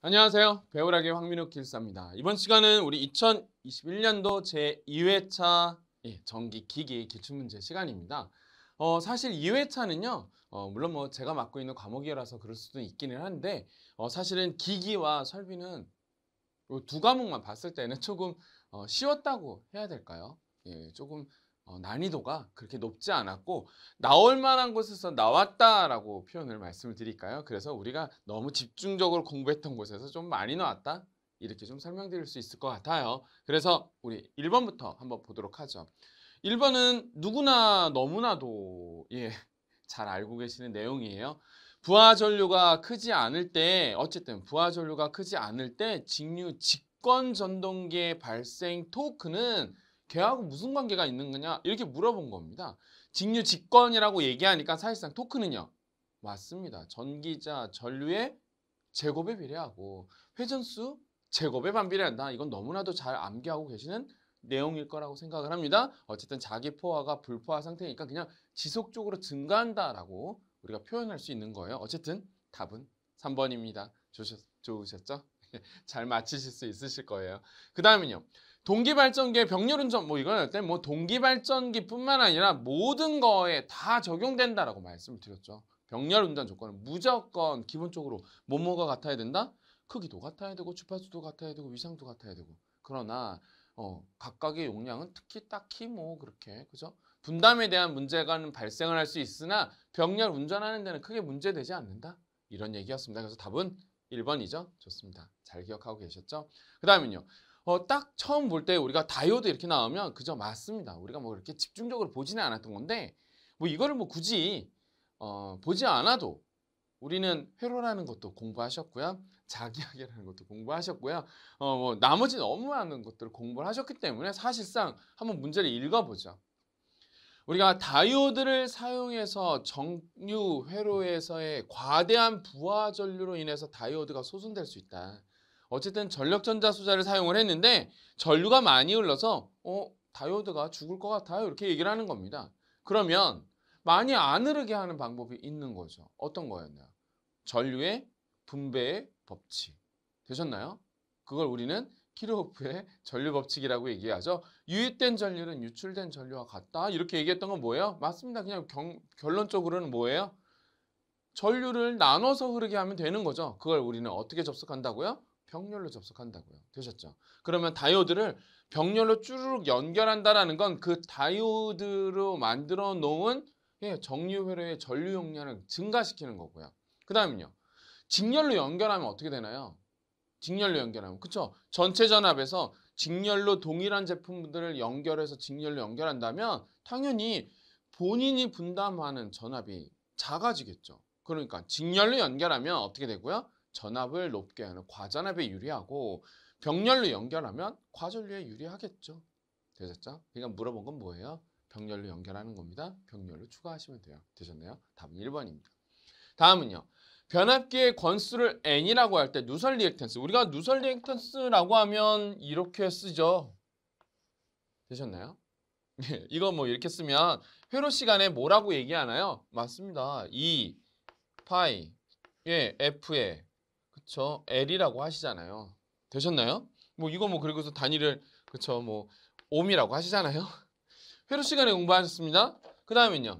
안녕하세요. 배우라기 황민욱 길사입니다. 이번 시간은 우리 2021년도 제2회차 전기기기 예, 기출문제 시간입니다. 어, 사실 2회차는요. 어, 물론 뭐 제가 맡고 있는 과목이라서 그럴 수도 있기는 한데 어, 사실은 기기와 설비는 두 과목만 봤을 때는 조금 어, 쉬웠다고 해야 될까요? 예, 조금 어, 난이도가 그렇게 높지 않았고 나올 만한 곳에서 나왔다라고 표현을 말씀을 드릴까요? 그래서 우리가 너무 집중적으로 공부했던 곳에서 좀 많이 나왔다 이렇게 좀 설명드릴 수 있을 것 같아요. 그래서 우리 1번부터 한번 보도록 하죠. 1번은 누구나 너무나도 예, 잘 알고 계시는 내용이에요. 부하 전류가 크지 않을 때 어쨌든 부하 전류가 크지 않을 때 직류 직권 전동계 발생 토크는 걔하고 무슨 관계가 있는 거냐 이렇게 물어본 겁니다. 직류 직권이라고 얘기하니까 사실상 토크는요. 맞습니다. 전기자 전류의 제곱에 비례하고 회전수 제곱에 반비례한다. 이건 너무나도 잘 암기하고 계시는 내용일 거라고 생각을 합니다. 어쨌든 자기 포화가 불포화 상태니까 그냥 지속적으로 증가한다라고 우리가 표현할 수 있는 거예요. 어쨌든 답은 3번입니다. 좋으셨, 좋으셨죠? 잘 맞히실 수 있으실 거예요. 그 다음은요. 동기발전기의 병렬운전 뭐 이건 일뭐 동기발전기뿐만 아니라 모든 거에 다 적용된다라고 말씀을 드렸죠. 병렬운전 조건은 무조건 기본적으로 뭐뭐가 같아야 된다? 크기도 같아야 되고 주파수도 같아야 되고 위상도 같아야 되고 그러나 어, 각각의 용량은 특히 딱히 뭐 그렇게 그죠? 분담에 대한 문제가 발생을 할 수 있으나 병렬 운전하는 데는 크게 문제되지 않는다. 이런 얘기였습니다. 그래서 답은 1번이죠. 좋습니다. 잘 기억하고 계셨죠? 그 다음은요. 어, 딱 처음 볼 때 우리가 다이오드 이렇게 나오면 그저 맞습니다. 우리가 뭐 이렇게 집중적으로 보지는 않았던 건데 뭐 이거를 뭐 굳이 어, 보지 않아도 우리는 회로라는 것도 공부하셨고요. 자기하기라는 것도 공부하셨고요. 어, 뭐 나머지 너무 많은 것들을 공부를 하셨기 때문에 사실상 한번 문제를 읽어보죠. 우리가 다이오드를 사용해서 정류 회로에서의 과대한 부하 전류로 인해서 다이오드가 소순될 수 있다. 어쨌든 전력전자 수자를 사용을 했는데 전류가 많이 흘러서 어 다이오드가 죽을 것 같아요 이렇게 얘기를 하는 겁니다. 그러면 많이 안 흐르게 하는 방법이 있는 거죠. 어떤 거였나요? 전류의 분배의 법칙. 되셨나요? 그걸 우리는 키르호프의 전류 법칙이라고 얘기하죠. 유입된 전류는 유출된 전류와 같다. 이렇게 얘기했던 건 뭐예요? 맞습니다. 그냥 경, 결론적으로는 뭐예요? 전류를 나눠서 흐르게 하면 되는 거죠. 그걸 우리는 어떻게 접속한다고요? 병렬로 접속한다고요. 되셨죠? 그러면 다이오드를 병렬로 쭈르륵 연결한다라는 건 그 다이오드로 만들어 놓은 예, 정류 회로의 전류 용량을 증가시키는 거고요. 그다음은요. 직렬로 연결하면 어떻게 되나요? 직렬로 연결하면 그쵸? 전체 전압에서 직렬로 동일한 제품들을 연결해서 직렬로 연결한다면 당연히 본인이 분담하는 전압이 작아지겠죠. 그러니까 직렬로 연결하면 어떻게 되고요? 전압을 높게 하는 과전압에 유리하고 병렬로 연결하면 과전류에 유리하겠죠. 되셨죠? 그러니까 물어본 건 뭐예요? 병렬로 연결하는 겁니다. 병렬로 추가하시면 돼요. 되셨나요? 답은 1번입니다. 다음은요. 변압기의 권수를 N이라고 할 때 누설 리액턴스. 우리가 누설 리액턴스라고 하면 이렇게 쓰죠. 되셨나요? 예, 이거 뭐 이렇게 쓰면 회로 시간에 뭐라고 얘기하나요? 맞습니다. E 파이 예 F의 그쵸 L이라고 하시잖아요. 되셨나요? 뭐 이거 뭐 그리고서 단위를 그쵸 뭐 옴이라고 하시잖아요. 회로 시간에 공부하셨습니다. 그 다음은요.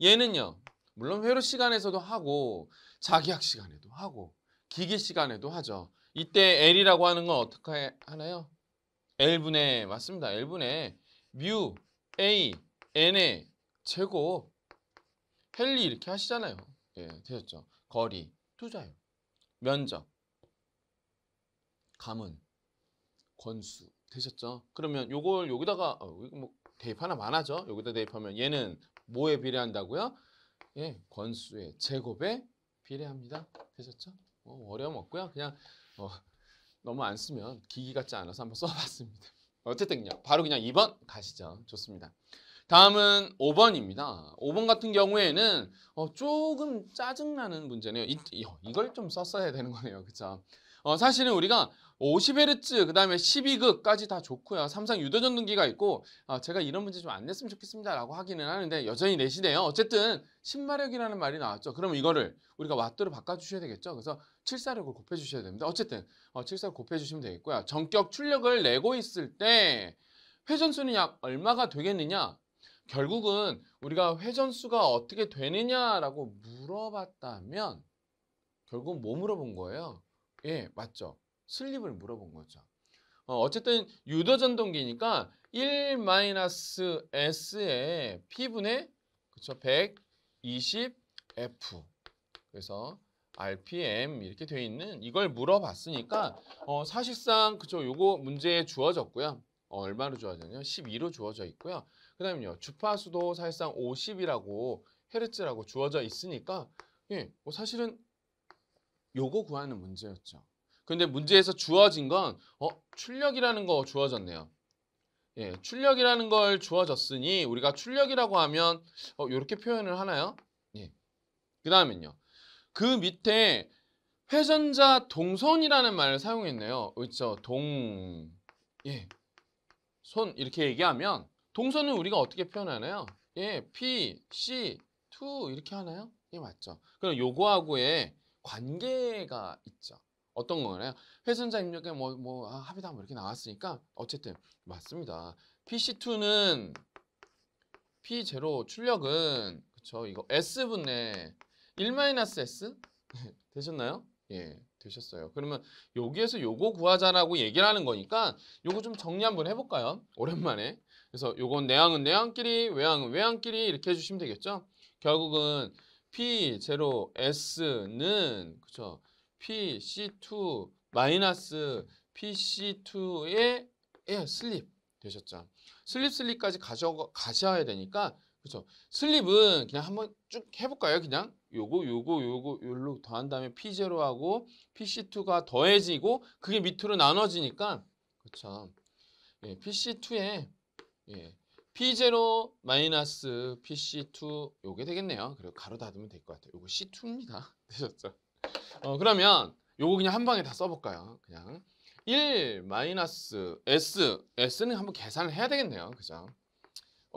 얘는요. 물론 회로 시간에서도 하고 자기학 시간에도 하고 기계 시간에도 하죠. 이때 L이라고 하는 건 어떻게 하나요? L분의 맞습니다. L분의 뮤 A N의 제곱 헨리 이렇게 하시잖아요. 예, 되셨죠? 거리, 투자율. 면적, 가문, 권수 되셨죠? 그러면 요걸 여기다가 어, 이거 뭐 대입하나 많아죠? 여기다 대입하면 얘는 뭐에 비례한다고요? 예, 권수의 제곱에 비례합니다. 되셨죠? 어, 려움 없고요. 그냥 어, 너무 안 쓰면 기기 같지 않아서 한번 써봤습니다. 어쨌든요. 바로 그냥 2번 가시죠. 좋습니다. 다음은 5번입니다. 5번 같은 경우에는 어, 조금 짜증나는 문제네요. 이, 어, 이걸 좀 썼어야 되는 거네요. 그쵸? 어, 사실은 우리가 50Hz, 그 다음에 12극까지 다 좋고요. 삼성 유도전등기가 있고 아, 제가 이런 문제 좀 안 냈으면 좋겠습니다 라고 하기는 하는데 여전히 내시네요. 어쨌든 10마력이라는 말이 나왔죠. 그럼 이거를 우리가 와트로 바꿔주셔야 되겠죠. 그래서 7 4력을 곱해주셔야 됩니다. 어쨌든 어, 7 4력 곱해주시면 되겠고요. 전격 출력을 내고 있을 때 회전수는 약 얼마가 되겠느냐? 결국은 우리가 회전수가 어떻게 되느냐라고 물어봤다면 결국은 뭐 물어본 거예요? 예, 맞죠. 슬립을 물어본 거죠. 어, 어 쨌든 유도전동기니까 1-S의 P분의 그쵸, 120F 그래서 RPM 이렇게 돼 있는 이걸 물어봤으니까 어, 사실상 그쵸 요거 문제에 주어졌고요. 얼마로 주어졌냐? 12로 주어져 있고요. 그 다음에요. 주파수도 사실상 50이라고 헤르츠라고 주어져 있으니까 예, 뭐 사실은 요거 구하는 문제였죠. 근데 문제에서 주어진 건 어, 출력이라는 거 주어졌네요. 예, 출력이라는 걸 주어졌으니 우리가 출력이라고 하면 어, 이렇게 표현을 하나요? 예. 그 다음은요. 그 밑에 회전자 동선이라는 말을 사용했네요. 그렇죠? 동... 예. 손 이렇게 얘기하면 동선을 우리가 어떻게 표현하나요? 예, P, C, 2 이렇게 하나요? 예, 맞죠. 그럼 요거하고의 관계가 있죠. 어떤 거나요? 회선자 입력에 뭐, 뭐, 아, 합의다 뭐 이렇게 나왔으니까 어쨌든 맞습니다. PC2는 P0 출력은 그쵸 이거 S분의 1-S? 되셨나요? 예. 되셨어요. 그러면 여기에서 요거 구하자라고 얘기를 하는 거니까 요거 좀 정리 한번 해볼까요? 오랜만에. 그래서 요건 내항은 내항끼리, 외항은 외항끼리 이렇게 해주시면 되겠죠? 결국은 P0S는 그쵸? PC2 마이너스 PC2의 예, 슬립 되셨죠? 슬립 슬립까지 가져, 가셔야 되니까 그렇죠. 슬립은 그냥 한번 쭉 해볼까요? 그냥 요거 요거 요거 요로 더한 다음에 P0하고 PC2가 더해지고 그게 밑으로 나눠지니까 그렇죠. 예, PC2에 예, P0 마이너스 PC2 요게 되겠네요. 그리고 가로 닫으면 될 것 같아요. 요거 C2입니다. 되셨죠? 어, 그러면 요거 그냥 한 방에 다 써볼까요? 그냥 1 마이너스 S S는 한번 계산을 해야 되겠네요. 그죠?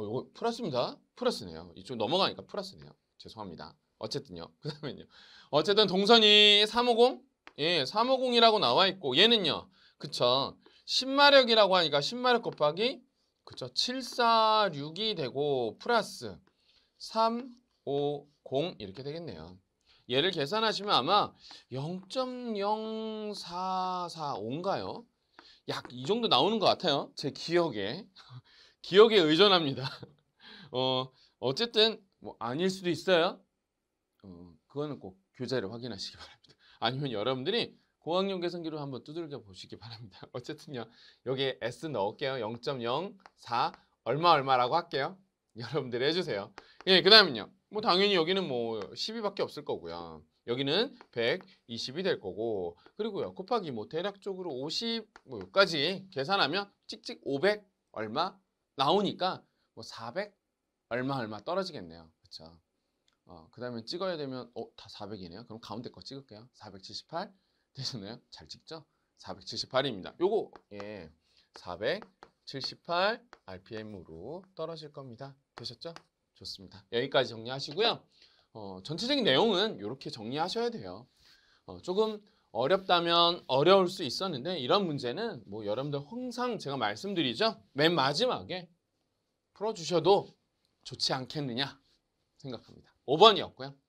어, 이거 플러스입니다. 플러스네요. 이쪽 넘어가니까 플러스네요. 죄송합니다. 어쨌든요. 그 다음에요. 어쨌든 동선이 350? 예, 350이라고 나와 있고 얘는요. 그쵸. 10마력이라고 하니까 10마력 곱하기 그쵸. 746이 되고 플러스 350 이렇게 되겠네요. 얘를 계산하시면 아마 0.0445인가요? 약 이 정도 나오는 것 같아요. 제 기억에. 기억에 의존합니다. 어, 어쨌든 뭐 아닐 수도 있어요. 어, 그거는 꼭 교재를 확인하시기 바랍니다. 아니면 여러분들이 고학년 계산기로 한번 두들겨 보시기 바랍니다. 어쨌든요. 여기에 S 넣을게요. 0.04 얼마 얼마라고 할게요. 여러분들 이 해주세요. 예, 그 다음은요. 뭐 당연히 여기는 뭐 12밖에 없을 거고요. 여기는 120이 될 거고 그리고요 곱하기 뭐 대략적으로 50 뭐까지 계산하면 찍찍 500 얼마 나오니까 뭐 400 얼마 얼마 떨어지겠네요. 그쵸 어, 그 다음에 찍어야 되면 어, 다 400이네요. 그럼 가운데 거 찍을게요. 478 되셨나요? 잘 찍죠? 478입니다. 요거 예, 478 RPM으로 떨어질 겁니다. 되셨죠? 좋습니다. 여기까지 정리하시고요. 어, 전체적인 내용은 이렇게 정리하셔야 돼요. 어, 조금 어렵다면 어려울 수 있었는데 이런 문제는 뭐 여러분들 항상 제가 말씀드리죠. 맨 마지막에 풀어주셔도 좋지 않겠느냐 생각합니다. 5번이었고요.